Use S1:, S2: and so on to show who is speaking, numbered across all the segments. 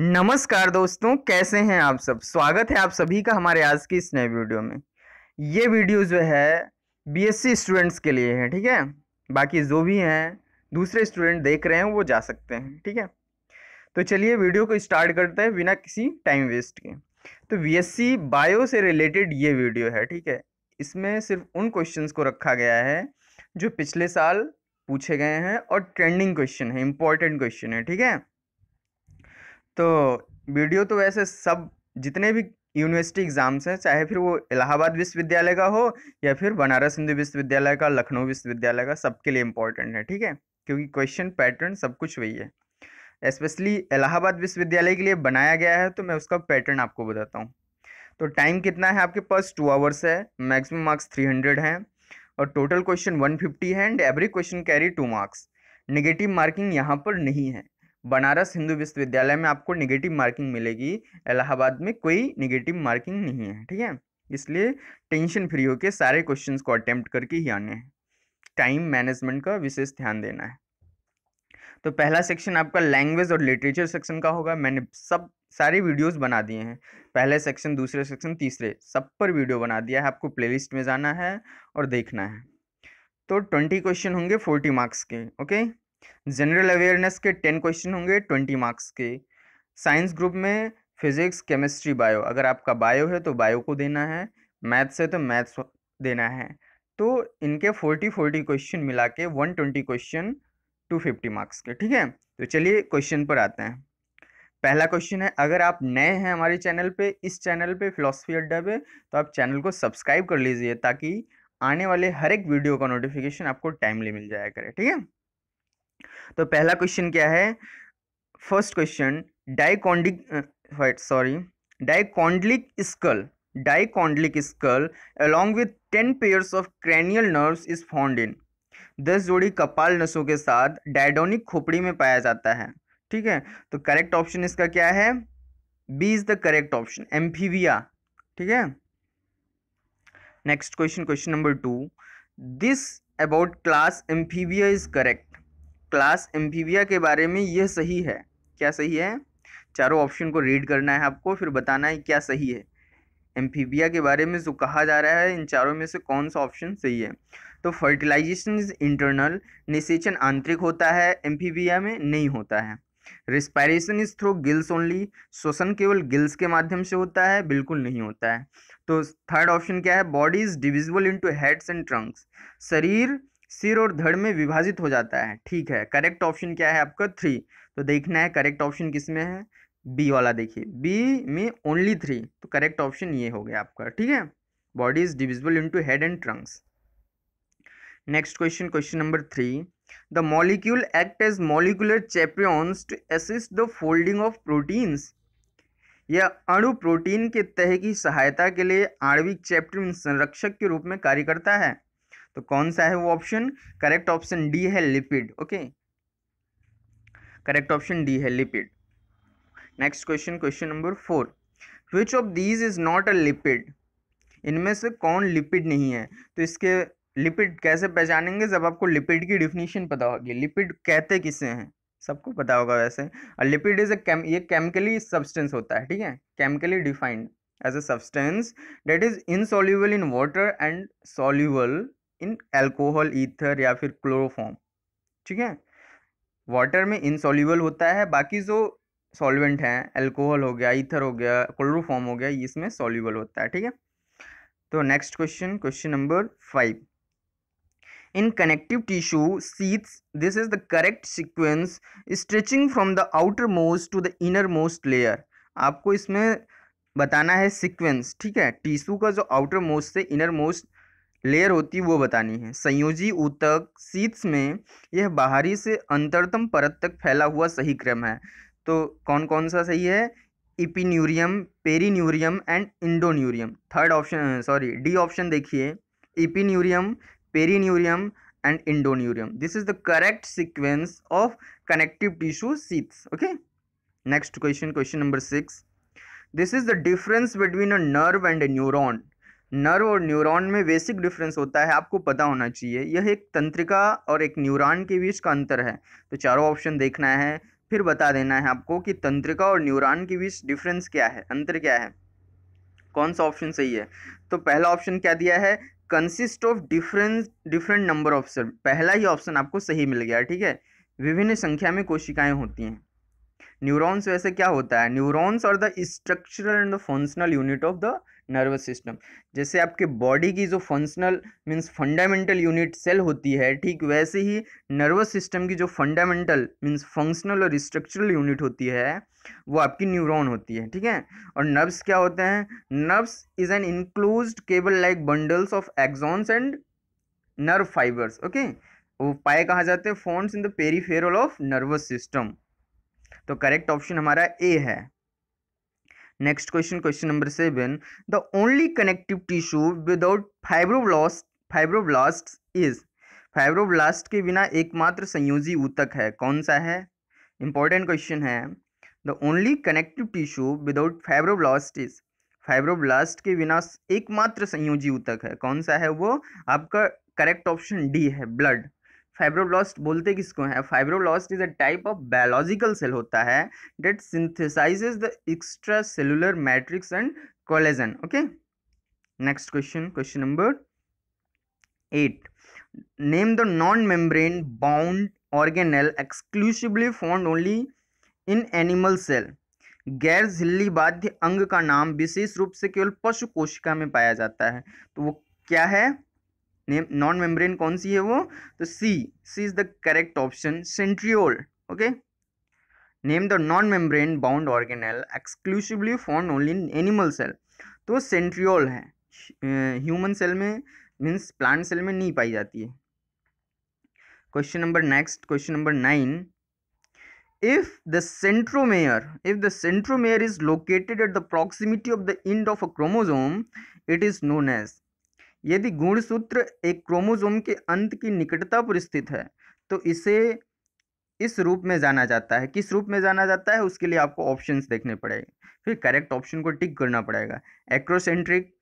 S1: नमस्कार दोस्तों कैसे हैं आप सब स्वागत है आप सभी का हमारे आज की इस नए वीडियो में ये वीडियो जो है बीएससी स्टूडेंट्स के लिए है ठीक है बाकी जो भी हैं दूसरे स्टूडेंट देख रहे हैं वो जा सकते हैं ठीक है तो चलिए वीडियो को स्टार्ट करते हैं बिना किसी टाइम वेस्ट के तो बी बायो से रिलेटेड ये वीडियो है ठीक है इसमें सिर्फ उन क्वेश्चन को रखा गया है जो पिछले साल पूछे गए हैं और ट्रेंडिंग क्वेश्चन है इंपॉर्टेंट क्वेश्चन है ठीक है तो वीडियो तो वैसे सब जितने भी यूनिवर्सिटी एग्ज़ाम्स हैं चाहे फिर वो इलाहाबाद विश्वविद्यालय का हो या फिर बनारस हिंदू विश्वविद्यालय का लखनऊ विश्वविद्यालय का सबके लिए इम्पोर्टेंट है ठीक है क्योंकि क्वेश्चन पैटर्न सब कुछ वही है स्पेशली इलाहाबाद विश्वविद्यालय के लिए बनाया गया है तो मैं उसका पैटर्न आपको बताता हूँ तो टाइम कितना है आपके पास टू आवर्स है मैक्सिमम मार्क्स थ्री हंड्रेड हैं और टोटल क्वेश्चन वन फिफ्टी है and every question carry two marks negative marking यहाँ पर नहीं है बनारस हिंदू विश्वविद्यालय में आपको निगेटिव मार्किंग मिलेगी इलाहाबाद में कोई निगेटिव मार्किंग नहीं है ठीक है इसलिए टेंशन फ्री होकर सारे क्वेश्चन को अटैम्प्ट करके ही आने हैं टाइम मैनेजमेंट का विशेष ध्यान देना है तो पहला सेक्शन आपका लैंग्वेज और लिटरेचर सेक्शन का होगा मैंने सब सारे वीडियोस बना दिए हैं पहले सेक्शन दूसरे सेक्शन तीसरे सब पर वीडियो बना दिया है आपको प्लेलिस्ट में जाना है और देखना है तो ट्वेंटी क्वेश्चन होंगे फोर्टी मार्क्स के ओके जनरल अवेयरनेस के टेन क्वेश्चन होंगे ट्वेंटी मार्क्स के साइंस ग्रुप में फिजिक्स केमिस्ट्री बायो अगर आपका बायो है तो बायो को देना है मैथ्स है तो मैथ्स देना है तो इनके फोर्टी फोर्टी क्वेश्चन मिला के one twenty question two fifty marks के ठीक है तो चलिए क्वेश्चन पर आते हैं पहला क्वेश्चन है अगर आप नए हैं हमारे चैनल पे इस चैनल पे फिलोसफी अड्डा पे तो आप चैनल को सब्सक्राइब कर लीजिए ताकि आने वाले हर एक वीडियो का नोटिफिकेशन आपको टाइमली मिल जाया करे ठीक है तो पहला क्वेश्चन क्या है first question dicondylic sorry dicondylic skull dicondylic skull along with ten pairs of cranial nerve is found in दस जोड़ी कपाल नसों के साथ डायडोनिक खोपड़ी में पाया जाता है ठीक है तो करेक्ट ऑप्शन इसका क्या है B is the correct option amphibia ठीक है next question question number two this about class amphibia is correct class amphibia के बारे में यह सही है क्या सही है चारों ऑप्शन को रीड करना है आपको फिर बताना है क्या सही है एम्फीबिया के बारे में जो कहा जा रहा है इन चारों में से कौन सा ऑप्शन सही है तो फर्टिलाइजेशन इज इंटरनल निषेचन आंतरिक होता है एम्फीबिया में नहीं होता है respiration is through gills only श्वसन केवल गिल्स के माध्यम से होता है बिल्कुल नहीं होता है तो थर्ड ऑप्शन क्या है body is divisible into heads and trunks शरीर सिर और धड़ में विभाजित हो जाता है ठीक है करेक्ट ऑप्शन क्या है आपका थ्री तो देखना है करेक्ट ऑप्शन किस में है बी वाला देखिए बी में ओनली थ्री तो करेक्ट ऑप्शन ये हो गया आपका ठीक है body is divisible into head and trunks next question question number three the molecule act as molecular chaperones to assist the folding of proteins यह अणु प्रोटीन के तह की सहायता के लिए आणविक चैप्टर संरक्षक के रूप में कार्य करता है तो कौन सा है वो ऑप्शन करेक्ट ऑप्शन डी है lipid okay correct option D है lipid next question question number four which of these is not a lipid इनमें से कौन लिपिड नहीं है तो इसके लिपिड कैसे पहचानेंगे जब आपको लिपिड की डिफिनीशन पता होगी लिपिड कहते किसे हैं सबको पता होगा वैसे और लिपिड इज अम ये केमिकली सब्सटेंस होता है ठीक है chemically defined as a substance that is insoluble in water and soluble in alcohol ether या फिर क्लोरोफॉर्म ठीक है वाटर में इनसॉल्यूबल होता है बाकी जो सॉल्वेंट हैं एल्कोहल हो गया ईथर हो गया क्लोरोफॉर्म हो गया इसमें सॉल्यूबल होता है ठीक है तो next question question number five in connective tissue sheaths this is the correct sequence stretching from the outermost to the innermost layer आपको इसमें बताना है सिक्वेंस ठीक है टिश्यू का जो आउटर मोस्ट से इनर मोस्ट लेयर होती है वो बतानी है संयोजी ऊतक सीट्स में यह बाहरी से अंतरतम परत तक फैला हुआ सही क्रम है तो कौन कौन सा सही है epineurium perineurium and endoneurium third option sorry D option देखिए epineurium perineurium and endoneurium this is the correct sequence of connective tissue sheaths okay next question question number six this is the difference between a nerve and a neuron nerve और neuron में basic difference होता है आपको पता होना चाहिए यह एक तंत्रिका और एक न्यूरॉन के बीच का अंतर है तो चारों ऑप्शन देखना है फिर बता देना है आपको कि तंत्रिका और न्यूरॉन के बीच डिफरेंस क्या है अंतर क्या है कौन सा ऑप्शन सही है तो पहला ऑप्शन क्या दिया है consist of difference different number of cell पहला ही ऑप्शन आपको सही मिल गया ठीक है विभिन्न संख्या में कोशिकाएं होती हैं न्यूरॉन्स वैसे क्या होता है न्यूरॉन्स और the structural and the functional unit of the nervous system जैसे आपके बॉडी की जो functional means fundamental unit cell होती है ठीक वैसे ही नर्वस सिस्टम की जो फंडामेंटल मीन्स फंक्शनल और स्ट्रक्चरल यूनिट होती है वो आपकी न्यूरॉन होती है ठीक है और नर्व्स क्या होते हैं nerves is an enclose cable like bundles of axons and nerve fibres okay वो पाए कहा जाते हैं found in the peripheral of nervous system तो करेक्ट ऑप्शन हमारा ए है next question question number seven the only connective tissue without fibroblast fibroblast is fibroblast के बिना एकमात्र संयोजी ऊतक है कौन सा है इंपॉर्टेंट क्वेश्चन है the only connective tissue without fibroblast is fibroblast के बिना एकमात्र संयोजी ऊतक है कौन सा है वो आपका करेक्ट ऑप्शन डी है ब्लड फाइब्रोब्लास्ट बोलते किसको हैं fibroblast is a type of biological cell होता है that synthesises the extracellular matrix and collagen okay next question question number eight name the non membrane bound organelle exclusively found only in animal cell गैर झिल्ली बाध्य अंग का नाम विशेष रूप से केवल पशु कोशिका में पाया जाता है तो वो क्या है नॉन मेम्ब्रेन कौन सी है वो तो C C is the correct option centriole okay name the non membrane bound organelle exclusively form only in animal cell तो सेंट्रियोल है ह्यूमन सेल uh, में मीन्स प्लांट सेल में नहीं पाई जाती है question number next question number nine if the centromere if the centromere is located at the proximity of the end of a chromosome it is known as यदि गुणसूत्र एक chromosome के अंत की निकटता पर स्थित है तो इसे इस रूप में जाना जाता है किस रूप में जाना जाता है उसके लिए आपको ऑप्शंस देखने पड़ेंगे फिर करेक्ट ऑप्शन को टिक करना पड़ेगा acrocentric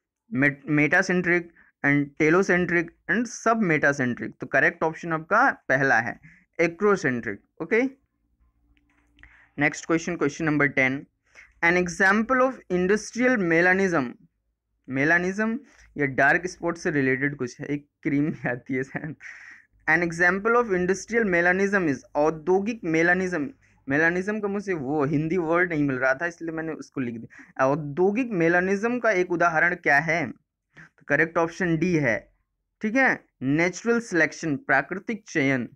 S1: metacentric and telocentric and submetacentric तो करेक्ट ऑप्शन आपका पहला है acrocentric okay next question question number ten an example of industrial melanism melanism या डार्क स्पॉट से रिलेटेड कुछ है एक क्रीम भी आती है सैन an example of industrial melanism is औद्योगिक मेलानिज्म मेलानिज्म का मुझे वो हिंदी वर्ड नहीं मिल रहा था इसलिए मैंने उसको लिख दिया औद्योगिक मेलानिज्म का एक उदाहरण क्या है तो करेक्ट ऑप्शन डी है ठीक है नेचुरल सिलेक्शन प्राकृतिक चयन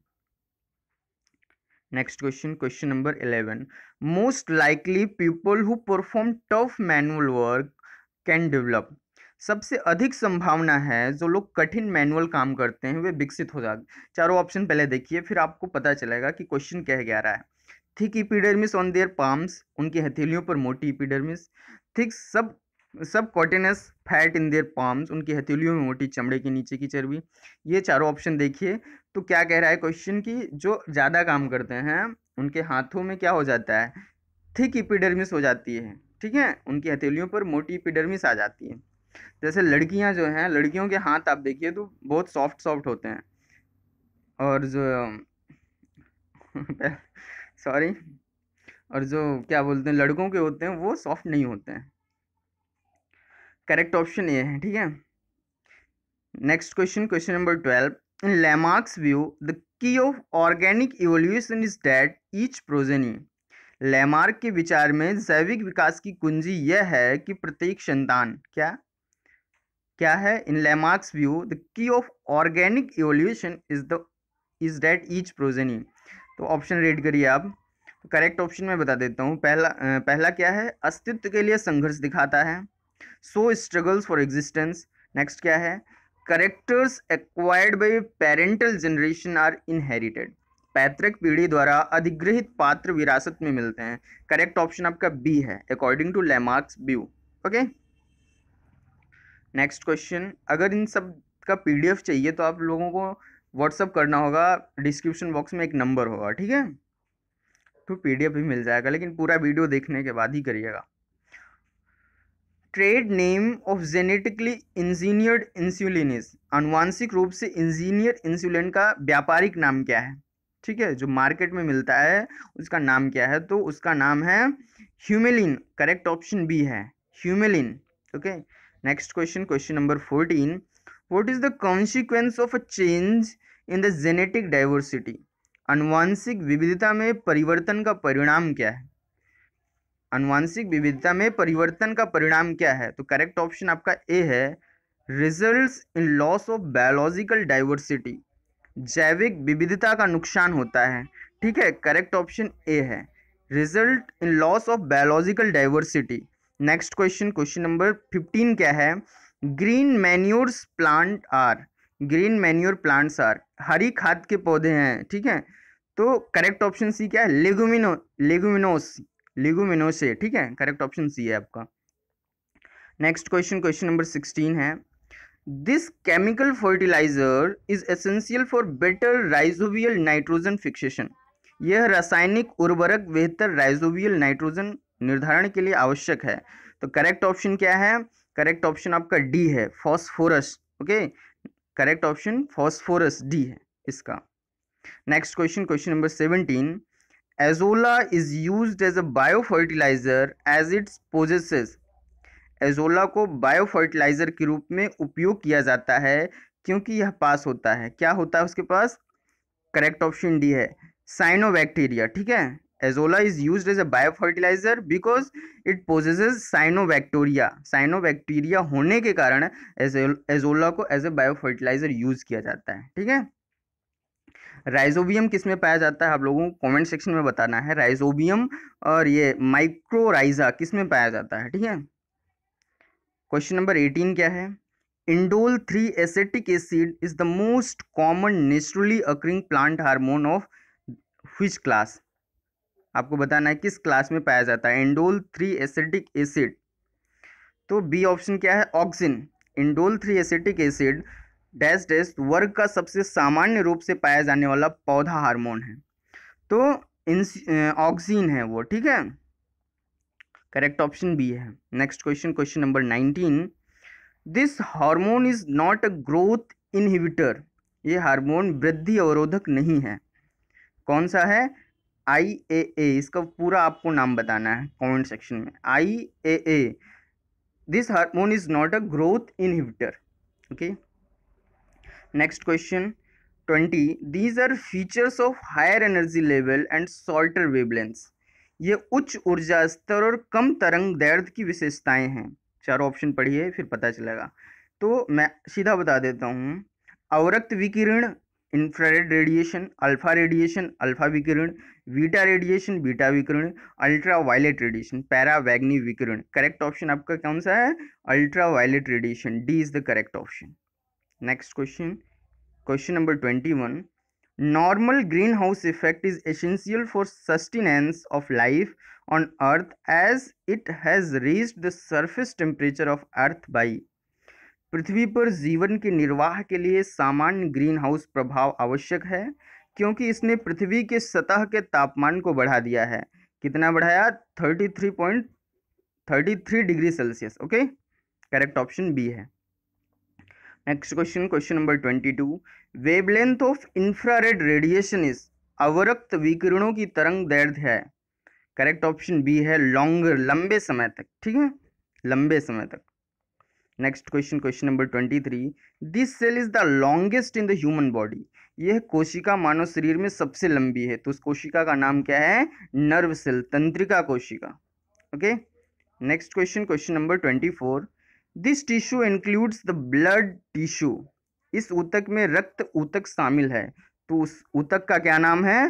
S1: next question question number eleven most likely people who perform tough manual work can develop सबसे अधिक संभावना है जो लोग कठिन मैनुअल काम करते हैं वे विकसित हो जाते चारों ऑप्शन पहले देखिए फिर आपको पता चलेगा कि क्वेश्चन कह गया रहा है thick epidermis on their palms उनकी हथेलियों पर मोटी epidermis thick sub subcutaneous fat in their palms उनकी हथेलियों में मोटी चमड़े के नीचे की चर्बी ये चारों ऑप्शन देखिए तो क्या कह रहा है क्वेश्चन की जो ज़्यादा काम करते हैं उनके हाथों में क्या हो जाता है थिक इपीडर्मिस हो जाती है ठीक है उनकी हथेलियों पर मोटी इपीडर्मिस आ जाती है जैसे लड़कियां जो हैं लड़कियों के हाथ आप देखिए तो बहुत सॉफ्ट सॉफ्ट होते हैं और जो सॉरी और जो क्या बोलते हैं लड़कों के होते हैं वो सॉफ्ट नहीं होते हैं करेक्ट ऑप्शन ये है ठीक है next question question number twelve in Lamarck's view the key of organic evolution is that each progeny Lamarck के विचार में जैविक विकास की कुंजी यह है कि प्रत्येक संतान क्या क्या है in Lamarck's view the key of organic evolution is the is that each progeny तो ऑप्शन रीड करिए आप करेक्ट ऑप्शन में बता देता हूँ पहला पहला क्या है अस्तित्व के लिए संघर्ष दिखाता है so struggles for existence next क्या है characters acquired by parental generation are inherited पैतृक पीढ़ी द्वारा अधिग्रहित पात्र विरासत में मिलते हैं करेक्ट ऑप्शन आपका बी है according to Lamarck's view okay next question अगर इन सब का पीडीएफ चाहिए तो आप लोगों को व्हाट्सअप करना होगा डिस्क्रिप्शन बॉक्स में एक नंबर होगा ठीक है तो पीडीएफ भी मिल जाएगा लेकिन पूरा वीडियो देखने के बाद ही करिएगा trade name of genetically engineered insulin अनुवांशिक रूप से इंजीनियर इंसुलिन का व्यापारिक नाम क्या है ठीक है जो मार्केट में मिलता है उसका नाम क्या है तो उसका नाम है ह्यूमेलिन करेक्ट ऑप्शन बी है Humulin okay okay? Next question question number fourteen what is the consequence of a change in the genetic diversity अनुवांशिक विविधता में परिवर्तन का परिणाम क्या है अनुवांशिक विविधता में परिवर्तन का परिणाम क्या है तो करेक्ट ऑप्शन आपका ए है result in loss of biological diversity जैविक विविधता का नुकसान होता है ठीक है करेक्ट ऑप्शन ए है result in loss of biological diversity next question question number fifteen क्या है green manures plant are green manure plants are हरी खाद के पौधे हैं ठीक है तो करेक्ट ऑप्शन सी क्या है लेगुमिनो लेगुमिनोस लेगुमिनोसे ठीक है करेक्ट ऑप्शन सी है आपका next question question number sixteen है this chemical fertilizer is essential for better rhizobial nitrogen fixation यह रासायनिक उर्वरक बेहतर राइजोवियल नाइट्रोजन निर्धारण के लिए आवश्यक है तो करेक्ट ऑप्शन क्या है करेक्ट ऑप्शन आपका डी है phosphorus okay correct option phosphorus D है इसका next question question number seventeen azolla is use as a bio fertilizer as its possesses azolla को बायो फर्टिलाइजर के रूप में उपयोग किया जाता है क्योंकि यह पास होता है क्या होता है उसके पास करेक्ट ऑप्शन डी है साइनोबैक्टीरिया ठीक है azolla Azolla is used as a biofertilizer because it possesses cyanobacteria. Cyanobacteria होने के कारण एजोला को as a bio fertilizer use किया जाता है ठीक है राइजोबियम किस में पाया जाता है आप लोगों को कमेंट सेक्शन में बताना है राइजोबियम और ये माइक्रोराइजा किस में पाया जाता है ठीक है क्वेश्चन नंबर एटीन क्या है indole three acetic acid is the most common naturally occurring plant hormone of which class आपको बताना है किस क्लास में पाया जाता है इंडोल थ्री एसिडिक एसिड तो बी ऑप्शन क्या है auxin indole three acetic acid dash dash वर्ग का सबसे सामान्य रूप से पाया जाने वाला पौधा हार्मोन है तो ऑक्सीन है वो ठीक है करेक्ट ऑप्शन बी है next question question number nineteen this hormone is not a growth inhibitor ये हार्मोन वृद्धि अवरोधक नहीं है कौन सा है आई ए ए इसका पूरा आपको नाम बताना है कमेंट सेक्शन में I A A this hormone is not a growth inhibitor okay next question twenty these are features of higher energy level and shorter वेबलेंस ये उच्च ऊर्जा स्तर और कम तरंग दर्द की विशेषताएं हैं चार ऑप्शन पढ़िए फिर पता चलेगा तो मैं सीधा बता देता हूँ अवरक्त विकिरण infrared radiation alpha radiation alpha विकिरण बीटा रेडिएशन बीटा विकिरण अल्ट्रा वायलेट रेडिएशन पैरा पैरावैग्नी विकिरण करेक्ट ऑप्शन आपका कौन सा है ultra violet radiation D is the correct option next question question number twenty one normal green house effect is essential for sustenance of life on earth as it has reached the surface temperature of earth by पृथ्वी पर जीवन के निर्वाह के लिए सामान्य green house प्रभाव आवश्यक है क्योंकि इसने पृथ्वी के सतह के तापमान को बढ़ा दिया है कितना बढ़ाया thirty three point thirty three degree celsius okay correct option B है next question question number twenty two wavelength of infrared radiation is अवरक्त विकिरणों की तरंग दैर्ध्य है करेक्ट ऑप्शन बी है लॉन्गर लंबे समय तक ठीक है लंबे समय तक next question question number twenty three this cell is the longest in the human body यह कोशिका मानव शरीर में सबसे लंबी है तो उस कोशिका का नाम क्या है नर्व सेल तंत्रिका कोशिका okay next question question number twenty four this tissue includes the blood tissue इस उतक में रक्त उतक शामिल है तो उस उतक का क्या नाम है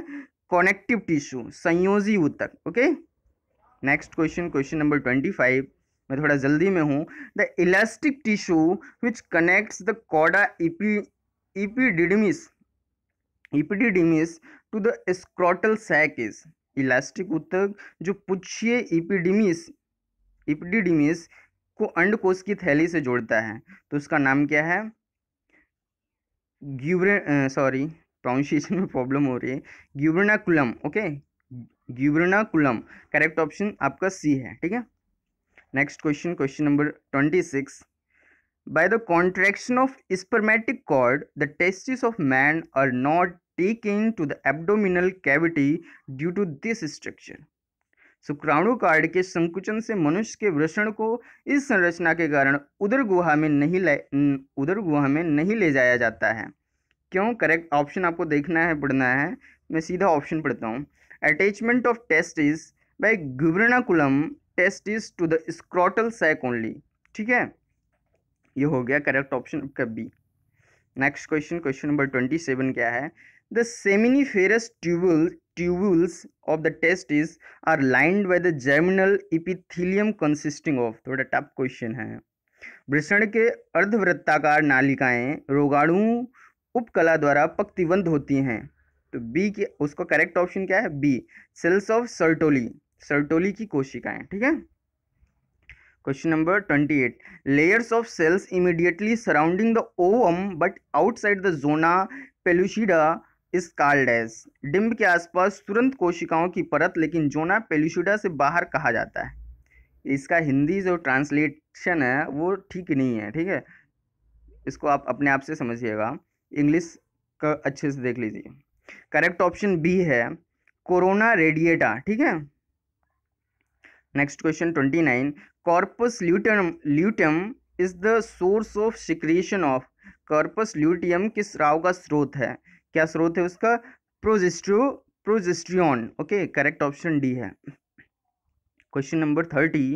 S1: कॉनेक्टिव टिश्यू संयोजी उतक okay next question question number twenty five मैं थोड़ा जल्दी में हूँ the elastic tissue which connects the cauda epi epididymis epididymis to the scrotal sac is elastic उत्तक जो पुच्छिए इपीडिमिस इपीडिडमिस को अंडकोश की थैली से जोड़ता है तो उसका नाम क्या है ग्यूब्रे सॉरी प्रोनाउंसिएशन में प्रॉब्लम हो रही है gubernaculum okay gubernaculum correct option आपका सी है ठीक है next question question number twenty six by the contraction of spermatic cord the testis of man are not taking to the abdominal cavity due to this structure शुक्राणु cord के संकुचन से मनुष्य के वृषण को इस संरचना के कारण उधर गुहा में नहीं ले उधर गुहा में नहीं ले जाया जाता है क्यों करेक्ट ऑप्शन आपको देखना है पढ़ना है मैं सीधा ऑप्शन पढ़ता हूँ attachment of testis by gubernaculum testis to the scrotal sac only ठीक है ये हो गया करेक्ट ऑप्शन आपका B next question question number twenty seven क्या है the seminiferous tubule tubules of the testis are lined by the germinal epithelium consisting of थोड़ा tough question है भ्रषण के अर्धवृत्ताकार नालिकाएं रोगाणु उपकला द्वारा पक्तिबंध होती हैं तो बी के उसका करेक्ट ऑप्शन क्या है B cells of Sertoli Sertoli की कोशिकाएं ठीक है question number twenty eight layers of cells immediately surrounding the ovum but outside the zona pellucida इस कार्ड डिम्ब के आसपास तुरंत कोशिकाओं की परत लेकिन जोना पेलुशिडा से बाहर कहा जाता है इसका हिंदी जो ट्रांसलेशन है वो ठीक नहीं है ठीक है इसको आप अपने आप से समझिएगा इंग्लिश का अच्छे से देख लीजिए करेक्ट ऑप्शन बी है कोरोना रेडिएटा ठीक है next question twenty nine corpus luteum luteum is the source of secretion of corpus luteum किस राव का स्रोत है क्या स्रोत है उसका progestero progesterone okay correct option D है question number thirty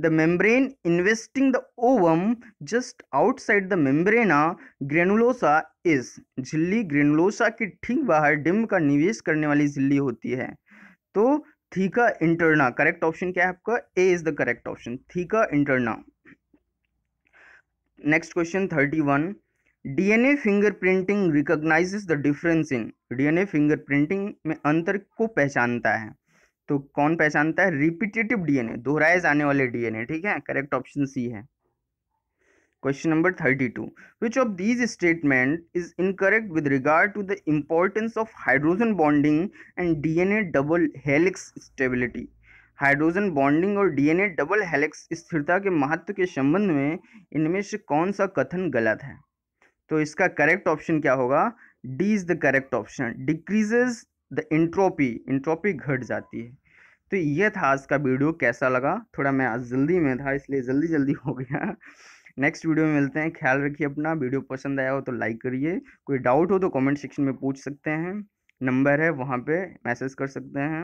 S1: the membrane investing the ovum just outside the membrana granulosa is झिल्ली ग्रेनुलोसा के ठीक बाहर डिम का निवेश करने वाली झिल्ली होती है तो थीका इंटरना करेक्ट ऑप्शन क्या है आपका A is the correct option theca interna next question thirty one DNA fingerprinting recognizes the difference in DNA fingerprinting में अंतर को पहचानता है तो कौन पहचानता है रिपीटेटिव डीएनए दोहराए जाने वाले डीएनए ठीक है करेक्ट ऑप्शन सी है question Question number 32. Which of these statements with regard to the importance of hydrogen bonding and D N A double helix stability hydrogen bonding और डीएनए डबल हेलिक्स स्थिरता के महत्व के संबंध में इनमें से कौन सा कथन गलत है तो इसका करेक्ट ऑप्शन क्या होगा D is the correct option decreases the entropy entropy घट जाती है तो यह था आज का वीडियो कैसा लगा थोड़ा मैं आज जल्दी में था इसलिए जल्दी जल्दी हो गया नेक्स्ट वीडियो में मिलते हैं ख्याल रखिए अपना वीडियो पसंद आया हो तो लाइक करिए कोई डाउट हो तो कमेंट सेक्शन में पूछ सकते हैं नंबर है वहाँ पे मैसेज कर सकते हैं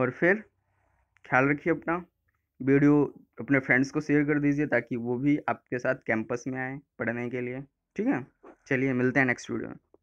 S1: और फिर ख्याल रखिए अपना वीडियो अपने फ्रेंड्स को शेयर कर दीजिए ताकि वो भी आपके साथ कैंपस में आए पढ़ने के लिए ठीक है चलिए मिलते हैं नेक्स्ट वीडियो में